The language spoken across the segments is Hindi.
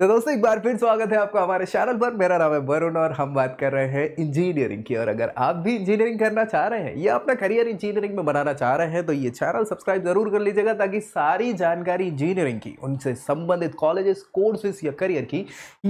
तो दोस्तों एक बार फिर स्वागत है आपका हमारे चैनल पर मेरा नाम है वरुण और हम बात कर रहे हैं इंजीनियरिंग की और अगर आप भी इंजीनियरिंग करना चाह रहे हैं या अपना करियर इंजीनियरिंग में बनाना चाह रहे हैं तो ये चैनल सब्सक्राइब जरूर कर लीजिएगा ताकि सारी जानकारी इंजीनियरिंग की उनसे संबंधित कॉलेजेस कोर्सेज या करियर की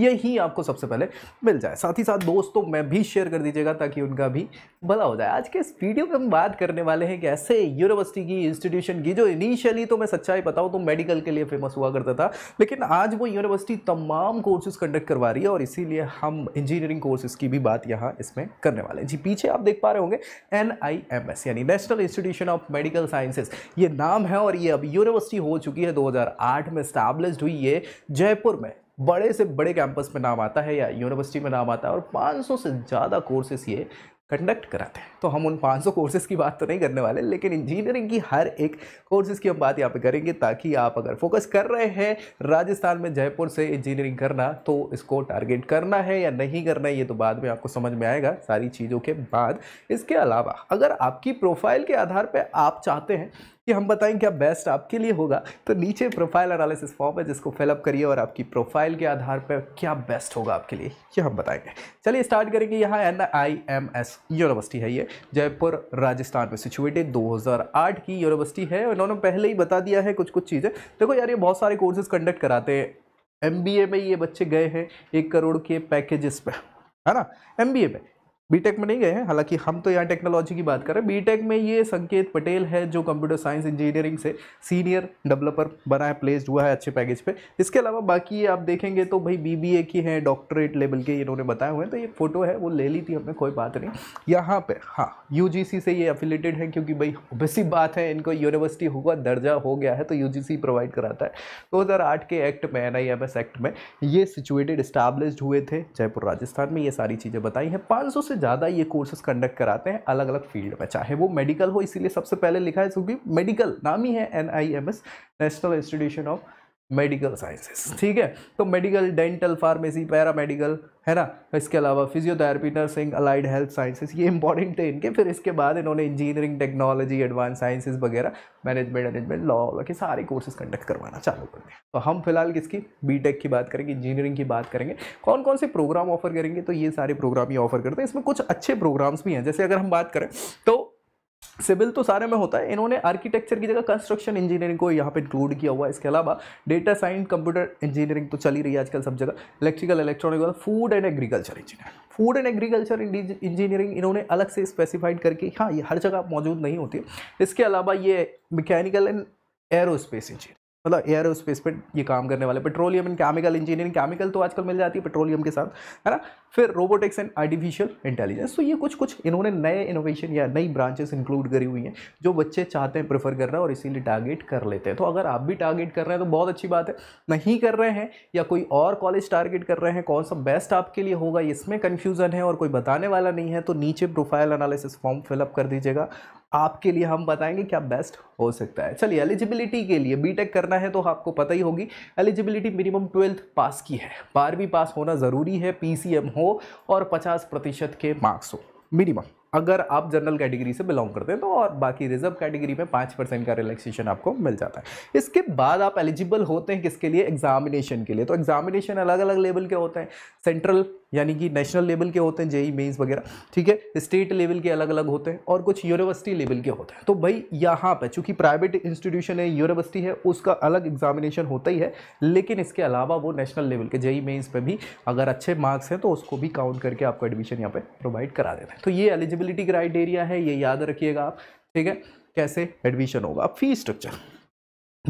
यही आपको सबसे पहले मिल जाए साथ ही साथ दोस्तों में भी शेयर कर दीजिएगा ताकि उनका भी भला हो जाए आज के इस वीडियो में हम बात करने वाले हैं कि ऐसे यूनिवर्सिटी की इंस्टीट्यूशन की जो इनिशियली तो मैं सच्चाई बताऊँ तो मेडिकल के लिए फेमस हुआ करता था लेकिन आज वो यूनिवर्सिटी तमाम कोर्सेज कंडक्ट करवा रही है और इसीलिए हम इंजीनियरिंग कोर्सेज की भी बात यहाँ इसमें करने वाले हैं जी पीछे आप देख पा रहे होंगे एन यानी National institution of Medical Sciences ये नाम है और ये अब यूनिवर्सिटी हो चुकी है 2008 में स्टैब्लिश्ड हुई ये जयपुर में बड़े से बड़े कैंपस में नाम आता है या यूनिवर्सिटी में नाम आता है और 500 से ज़्यादा कोर्सेस ये कंडक्ट कराते हैं तो हम उन 500 कोर्सेज़ की बात तो नहीं करने वाले लेकिन इंजीनियरिंग की हर एक कोर्सेज़ की हम बात यहाँ पे करेंगे ताकि आप अगर फोकस कर रहे हैं राजस्थान में जयपुर से इंजीनियरिंग करना तो इसको टारगेट करना है या नहीं करना है ये तो बाद में आपको समझ में आएगा सारी चीज़ों के बाद इसके अलावा अगर आपकी प्रोफाइल के आधार पर आप चाहते हैं कि हम बताएं क्या बेस्ट आपके लिए होगा तो नीचे प्रोफाइल एनालिसिस फॉर्म है जिसको फिलअप करिए और आपकी प्रोफाइल के आधार पर क्या बेस्ट होगा आपके लिए ये हम बताएंगे चलिए स्टार्ट करेंगे यहाँ N I M S university है ये जयपुर राजस्थान में सिचुएटेड 2008 की यूनिवर्सिटी है उन्होंने इन्होंने पहले ही बता दिया है कुछ कुछ चीज़ें देखो यार ये बहुत सारे कोर्सेज कंडक्ट कराते हैं एम में ये बच्चे गए हैं एक करोड़ के पैकेजेस पर है ना एम बी ए में बीटेक में नहीं गए हैं हालांकि हम तो यहाँ टेक्नोलॉजी की बात कर रहे हैं बीटेक में ये संकेत पटेल है जो कंप्यूटर साइंस इंजीनियरिंग से सीनियर डेवलपर बना है प्लेस्ड हुआ है अच्छे पैकेज पे इसके अलावा बाकी आप देखेंगे तो भाई बीबीए की हैं डॉक्टरेट लेवल के इन्होंने बताए हुए हैं तो ये फ़ोटो है वो ले ली थी हमने कोई बात नहीं यहाँ पर हाँ यू से ये अफिलेटेड है क्योंकि भाई वैसी बात है इनको यूनिवर्सिटी हुआ दर्जा हो गया है तो यू प्रोवाइड कराता है दो के एक्ट में एन एक्ट में ये सिचुएटेड इस्टाब्लिश हुए थे जयपुर राजस्थान में ये सारी चीज़ें बताई हैं पाँच से ज़्यादा ये कोर्सेज कंडक्ट कराते हैं अलग अलग फील्ड में चाहे वो मेडिकल हो इसीलिए सबसे पहले लिखा है क्योंकि मेडिकल नाम ही है N national institution of medical sciences ठीक है तो मेडिकल डेंटल फार्मेसी पैरामेडिकल है ना इसके अलावा physiotherapy nursing allied health sciences ये इंपॉर्टेंट थे इनके फिर इसके बाद इन्होंने इंजीनियरिंग टेक्नोलॉजी एडवांस साइंसेस वगैरह मैनेजमेंट मैनेजमेंट लॉ वॉ के सारे कोर्सेज कंडक्ट करवाना चालू कर दिया तो हम फिलहाल किसकी बी की बात करेंगे इंजीनियरिंग की बात करेंगे कौन कौन से प्रोग्राम ऑफर करेंगे तो ये सारे प्रोग्राम ही ऑफर करते हैं इसमें कुछ अच्छे प्रोग्राम्स भी हैं जैसे अगर हम बात करें तो सिविल तो सारे में होता है इन्होंने आर्किटेक्चर की जगह कंस्ट्रक्शन इंजीनियरिंग को यहाँ पे इंक्लूड किया हुआ है इसके अलावा डेटा साइंस कंप्यूटर इंजीनियरिंग तो चली रही है आजकल सब जगह इलेक्ट्रिकल इलेक्ट्रॉनिक वाला food and agriculture engineering food and agriculture engineering इन्होंने अलग से स्पेसिफाइड करके हाँ ये हर जगह मौजूद नहीं होती इसके अलावा ये मैकेनिकल एंड एरोस्पेस इंजीनियर मतलब एयर स्पेस पर ये काम करने वाले petroleum and chemical engineering chemical तो आजकल मिल जाती है पेट्रोलियम के साथ है ना फिर रोबोटिक्स एंड आर्टिफिशियल इंटेलिजेंस तो ये कुछ कुछ इन्होंने नए इनोवेशन या नई ब्रांचेस इंक्लूड करी हुई हैं जो बच्चे चाहते हैं प्रेफर हैं और इसीलिए टारगेट कर लेते हैं तो अगर आप भी टारगेट कर रहे हैं तो बहुत अच्छी बात है नहीं कर रहे हैं या कोई और कॉलेज टारगेट कर रहे हैं कौन सा बेस्ट आपके लिए होगा इसमें कन्फ्यूज़न है और कोई बताने वाला नहीं है तो नीचे प्रोफाइल एनालिसिस फॉर्म फिलअप कर दीजिएगा आपके लिए हम बताएंगे क्या बेस्ट हो सकता है चलिए एलिजिबिलिटी के लिए बीटेक करना है तो आपको पता ही होगी एलिजिबिलिटी मिनिमम ट्वेल्थ पास की है बारहवीं पास होना ज़रूरी है पीसीएम हो और पचास प्रतिशत के मार्क्स हो मिनिमम अगर आप जनरल कैटेगरी से बिलोंग करते हैं तो और बाकी रिजर्व कैटेगरी में पाँच परसेंट का रिलैक्सेशन आपको मिल जाता है इसके बाद आप एलिजिबल होते हैं किसके लिए एग्जामिनेशन के लिए तो एग्जामिनेशन अलग अलग लेवल के होते हैं सेंट्रल यानी कि नेशनल लेवल के होते हैं जेई मेन्स वगैरह ठीक है स्टेट लेवल के अलग अलग होते हैं और कुछ यूनिवर्सिटी लेवल के होते हैं तो भाई यहाँ पर चूंकि प्राइवेट इंस्टीट्यूशन है यूनिवर्सिटी है उसका अलग एग्जामिनेशन होता ही है लेकिन इसके अलावा वो नेशनल लेवल के जेई मेन्स पर भी अगर अच्छे मार्क्स हैं तो उसको भी काउंट करके आपको एडमिशन यहाँ पर प्रोवाइड करा देते हैं तो ये एलिजिबिलिटी क्राइटेरिया है ये याद रखिएगा आप ठीक है कैसे एडमिशन होगा फी स्ट्रक्चर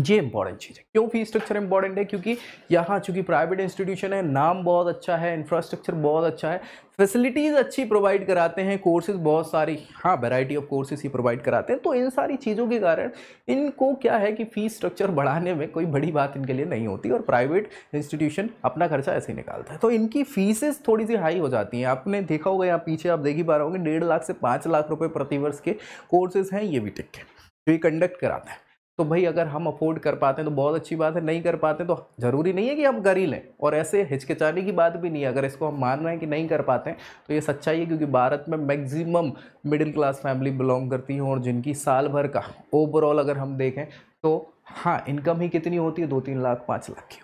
ये इंपॉर्टेंट चीज़ है क्यों फी स्ट्रक्चर इंपॉर्टेंट है क्योंकि यहाँ चूंकि प्राइवेट इंस्टीट्यूशन है नाम बहुत अच्छा है इंफ्रास्ट्रक्चर बहुत अच्छा है फैसिलिटीज़ अच्छी प्रोवाइड कराते हैं कोर्सेज बहुत सारी हाँ वैरायटी ऑफ कोर्सेज ही प्रोवाइड कराते हैं तो इन सारी चीज़ों के कारण इनको क्या है कि फ़ीस स्ट्रक्चर बढ़ाने में कोई बड़ी बात इनके लिए नहीं होती और प्राइवेट इंस्टीट्यूशन अपना खर्चा ऐसे ही निकालता है तो इनकी फीसेज थोड़ी सी हाई हो जाती हैं आपने देखा होगा यहाँ पीछे आप देख ही पा रहे होंगे डेढ़ लाख से पाँच लाख रुपये प्रतिवर्ष के कोर्सेज हैं ये भी टिक के जो ये कंडक्ट कराते हैं तो भाई अगर हम अफोर्ड कर पाते हैं तो बहुत अच्छी बात है नहीं कर पाते तो ज़रूरी नहीं है कि हम कर ही लें और ऐसे हिचकिचाने की बात भी नहीं है अगर इसको हम मान रहे हैं कि नहीं कर पाते हैं तो ये सच्चाई है क्योंकि भारत में maximum middle class family belong करती हैं और जिनकी साल भर का ओवरऑल अगर हम देखें तो हाँ इनकम ही कितनी होती है दो तीन लाख पाँच लाख की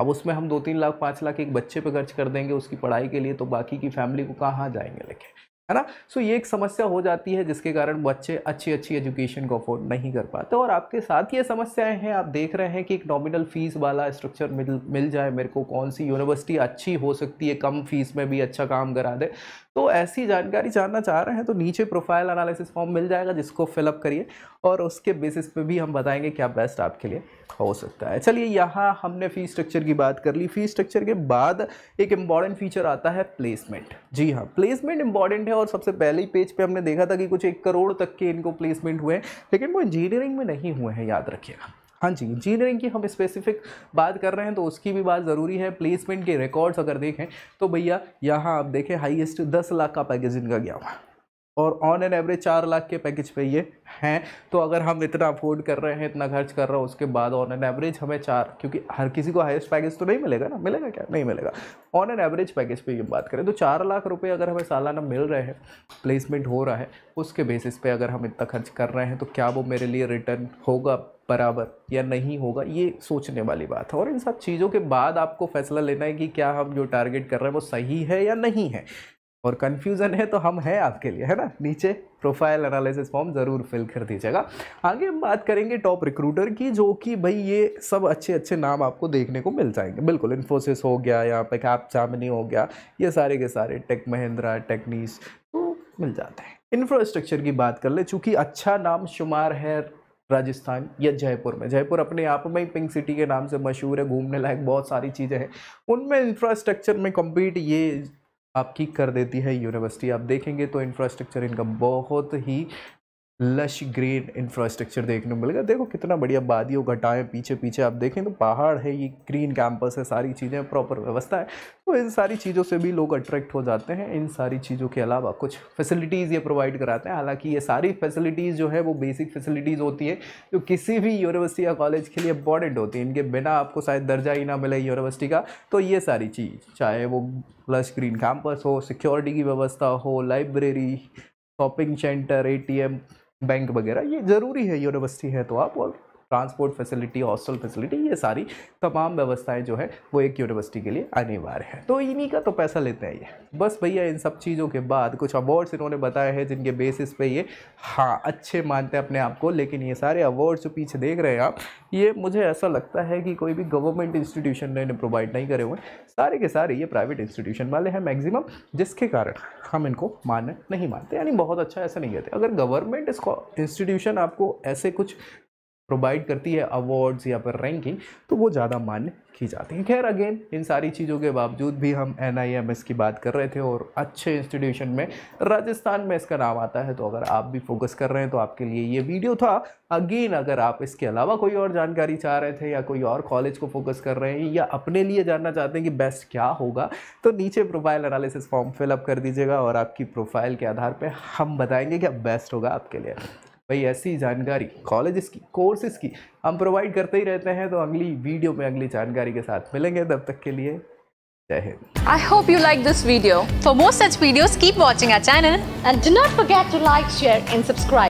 अब उसमें हम दो तीन लाख पाँच लाख एक बच्चे पर खर्च कर देंगे उसकी पढ़ाई के लिए तो बाकी की फैमिली को कहाँ जाएंगे लेके है ना सो ये एक समस्या हो जाती है जिसके कारण बच्चे अच्छी अच्छी एजुकेशन को अफोर्ड नहीं कर पाते और आपके साथ ये समस्याएं हैं आप देख रहे हैं कि एक नॉमिनल फ़ीस वाला स्ट्रक्चर मिल मिल जाए मेरे को कौन सी यूनिवर्सिटी अच्छी हो सकती है कम फीस में भी अच्छा काम करा दे तो ऐसी जानकारी जानना चाह रहे हैं तो नीचे प्रोफाइल एनालिसिस फॉर्म मिल जाएगा जिसको फिलअप करिए और उसके बेसिस पे भी हम बताएंगे क्या बेस्ट आपके लिए हो सकता है चलिए यहाँ हमने फ़ी स्ट्रक्चर की बात कर ली फ़ी स्ट्रक्चर के बाद एक इम्पॉर्टेंट फीचर आता है प्लेसमेंट जी हाँ प्लेसमेंट इंपॉर्टेंट है और सबसे पहले ही पेज पे हमने देखा था कि कुछ एक करोड़ तक के इनको प्लेसमेंट हुए हैं लेकिन वो इंजीनियरिंग में नहीं हुए हैं याद रखिएगा हाँ जी इंजीनियरिंग की हम स्पेसिफिक बात कर रहे हैं तो उसकी भी बात ज़रूरी है प्लेसमेंट के रिकॉर्ड्स अगर देखें तो भैया यहाँ आप देखें हाईएस्ट दस लाख का पैकेज इनका गया हुआ और ऑन एन एवरेज चार लाख के पैकेज पे ये हैं तो अगर हम इतना अफोर्ड कर रहे हैं इतना खर्च कर रहे हैं उसके बाद ऑन एन एवरेज हमें चार क्योंकि हर किसी को हाईएस्ट पैकेज तो नहीं मिलेगा ना मिलेगा क्या नहीं मिलेगा ऑन एन एवरेज पैकेज पे ये बात करें तो चार लाख रुपए अगर हमें सालाना मिल रहे हैं प्लेसमेंट हो रहा है उसके बेसिस पर अगर हम इतना खर्च कर रहे हैं तो क्या वो मेरे लिए रिटर्न होगा बराबर या नहीं होगा ये सोचने वाली बात है और इन सब चीज़ों के बाद आपको फैसला लेना है कि क्या हम जो टारगेट कर रहे हैं वो सही है या नहीं है और कन्फ्यूज़न है तो हम हैं आपके लिए है ना नीचे प्रोफाइल एनालिसिस फॉर्म ज़रूर फिल कर दीजिएगा आगे हम बात करेंगे टॉप रिक्रूटर की जो कि भाई ये सब अच्छे अच्छे नाम आपको देखने को मिल जाएंगे बिल्कुल इन्फोसिस हो गया यहाँ पे कैप चामनी हो गया ये सारे के सारे टेक महिंद्रा टेक्नीस तो मिल जाते हैं इंफ्रास्ट्रक्चर की बात कर ले चूँकि अच्छा नाम शुमार है राजस्थान या जयपुर में जयपुर अपने आप में ही पिंक सिटी के नाम से मशहूर है घूमने लायक बहुत सारी चीज़ें हैं उनमें इंफ्रास्ट्रक्चर में कम्पीट ये आपकी कर देती है यूनिवर्सिटी आप देखेंगे तो इंफ्रास्ट्रक्चर इनका बहुत ही लश ग्रीन इंफ्रास्ट्रक्चर देखने को मिलेगा देखो कितना बढ़िया वादियों घटाएँ पीछे पीछे आप देखें तो पहाड़ है ये ग्रीन कैंपस है सारी चीज़ें प्रॉपर व्यवस्था है तो इन सारी चीज़ों से भी लोग अट्रैक्ट हो जाते हैं इन सारी चीज़ों के अलावा कुछ फैसिलिटीज़ ये प्रोवाइड कराते हैं हालांकि ये सारी फैसिलिटीज़ जो है वो बेसिक फैसिलिटीज़ होती है जो किसी भी यूनिवर्सिटी या कॉलेज के लिए इंपॉर्टेंट होती है इनके बिना आपको शायद दर्जा ही ना मिले यूनिवर्सिटी का तो ये सारी चीज़ चाहे वो लश ग्रीन कैंपस हो सिक्योरिटी की व्यवस्था हो library shopping centre ATM bank वगैरह ये ज़रूरी है यूनिवर्सिटी है तो आप और ट्रांसपोर्ट फैसिलिटी हॉस्टल फैसिलिटी ये सारी तमाम व्यवस्थाएं जो है वो एक यूनिवर्सिटी के लिए अनिवार्य है तो इन्हीं का तो पैसा लेते हैं ये बस भैया इन सब चीज़ों के बाद कुछ अवार्ड्स इन्होंने बताए हैं जिनके बेसिस पे ये हाँ अच्छे मानते हैं अपने आप को लेकिन ये सारे अवार्ड्स जो पीछे देख रहे हैं आप ये मुझे ऐसा लगता है कि कोई भी गवर्नमेंट इंस्टीट्यूशन ने इन्हें प्रोवाइड नहीं करे हुए सारे के सारे ये प्राइवेट इंस्टीट्यूशन वाले हैं मैक्सिमम जिसके कारण हम इनको मान नहीं मानते यानी बहुत अच्छा ऐसा नहीं कहते अगर गवर्नमेंट इसको इंस्टीट्यूशन आपको ऐसे कुछ प्रोवाइड करती है अवार्ड्स या फिर रैंकिंग तो वो ज़्यादा मान्य की जाती है खैर अगेन इन सारी चीज़ों के बावजूद भी हम एन की बात कर रहे थे और अच्छे इंस्टीट्यूशन में राजस्थान में इसका नाम आता है तो अगर आप भी फोकस कर रहे हैं तो आपके लिए ये वीडियो था अगेन अगर आप इसके अलावा कोई और जानकारी चाह रहे थे या कोई और कॉलेज को फोकस कर रहे हैं या अपने लिए जानना चाहते हैं कि बेस्ट क्या होगा तो नीचे प्रोफाइल एनालिसिस फॉर्म फिलअप कर दीजिएगा और आपकी प्रोफाइल के आधार पर हम बताएँगे क्या बेस्ट होगा आपके लिए भाई ऐसी जानकारी कॉलेजेस की कोर्सेज़ की हम प्रोवाइड करते ही रहते हैं तो अगली वीडियो में अगली जानकारी के साथ मिलेंगे तब तक के लिए Jai Hind I hope you like this video for more such video keep channel and do not forget to like share and subscribe